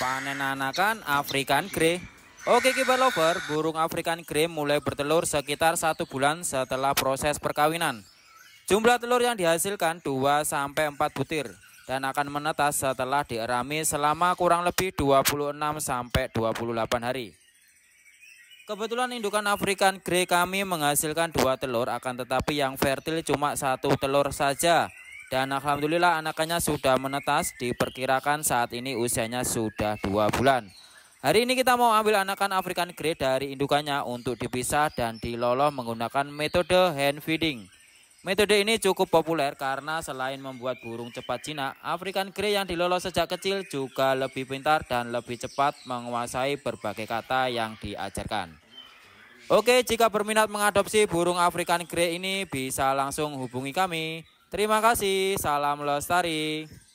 Panen anakan African Grey. Oke kibar lover, burung African Grey mulai bertelur sekitar satu bulan setelah proses perkawinan. Jumlah telur yang dihasilkan 2-4 butir dan akan menetas setelah dierami selama kurang lebih 26-28 hari. Kebetulan indukan African Grey kami menghasilkan dua telur akan tetapi yang fertil cuma satu telur saja dan alhamdulillah anakannya sudah menetas, diperkirakan saat ini usianya sudah dua bulan. Hari ini kita mau ambil anakan African Grey dari indukannya untuk dipisah dan diloloh menggunakan metode hand feeding. Metode ini cukup populer karena selain membuat burung cepat jinak, African Grey yang diloloh sejak kecil juga lebih pintar dan lebih cepat menguasai berbagai kata yang diajarkan. Oke, jika berminat mengadopsi burung African Grey ini bisa langsung hubungi kami Terima kasih, salam lestari.